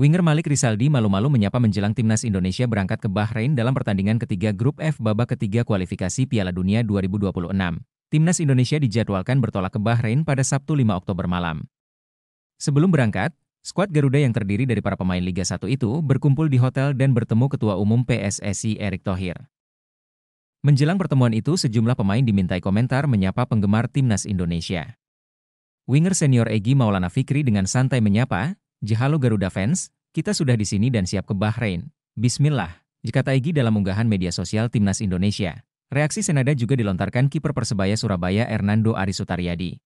Winger Malik Rizaldi malu-malu menyapa menjelang timnas Indonesia berangkat ke Bahrain dalam pertandingan ketiga grup F babak ketiga kualifikasi Piala Dunia 2026. Timnas Indonesia dijadwalkan bertolak ke Bahrain pada Sabtu 5 Oktober malam. Sebelum berangkat, skuad Garuda yang terdiri dari para pemain Liga 1 itu berkumpul di hotel dan bertemu Ketua Umum PSSI Erick Thohir. Menjelang pertemuan itu sejumlah pemain dimintai komentar menyapa penggemar timnas Indonesia. Winger senior Egi Maulana Fikri dengan santai menyapa, Jihalo Garuda fans, kita sudah di sini dan siap ke Bahrain. Bismillah, jika Taigi dalam unggahan media sosial Timnas Indonesia. Reaksi senada juga dilontarkan kiper Persebaya Surabaya Hernando Arisutariadi.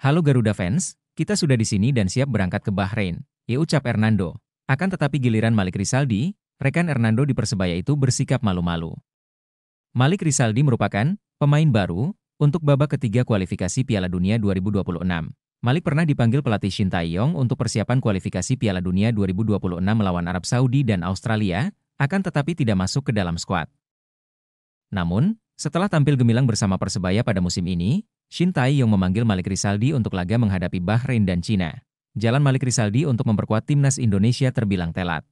Halo Garuda fans, kita sudah di sini dan siap berangkat ke Bahrain, ya ucap Hernando. Akan tetapi giliran Malik Risaldi, rekan Hernando di Persebaya itu bersikap malu-malu. Malik Risaldi merupakan pemain baru untuk babak ketiga kualifikasi Piala Dunia 2026. Malik pernah dipanggil pelatih Shin Tae-yong untuk persiapan kualifikasi Piala Dunia 2026 melawan Arab Saudi dan Australia, akan tetapi tidak masuk ke dalam skuad. Namun, setelah tampil gemilang bersama Persebaya pada musim ini, Shin Tae-yong memanggil Malik Rizaldi untuk laga menghadapi Bahrain dan Cina. Jalan Malik Rizaldi untuk memperkuat timnas Indonesia terbilang telat.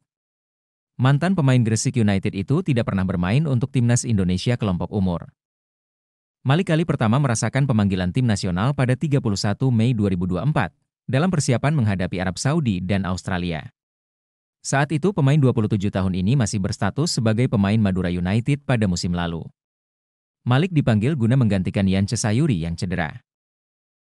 Mantan pemain Gresik United itu tidak pernah bermain untuk timnas Indonesia kelompok umur. Malik kali pertama merasakan pemanggilan tim nasional pada 31 Mei 2024 dalam persiapan menghadapi Arab Saudi dan Australia. Saat itu pemain 27 tahun ini masih berstatus sebagai pemain Madura United pada musim lalu. Malik dipanggil guna menggantikan Yance Sayuri yang cedera.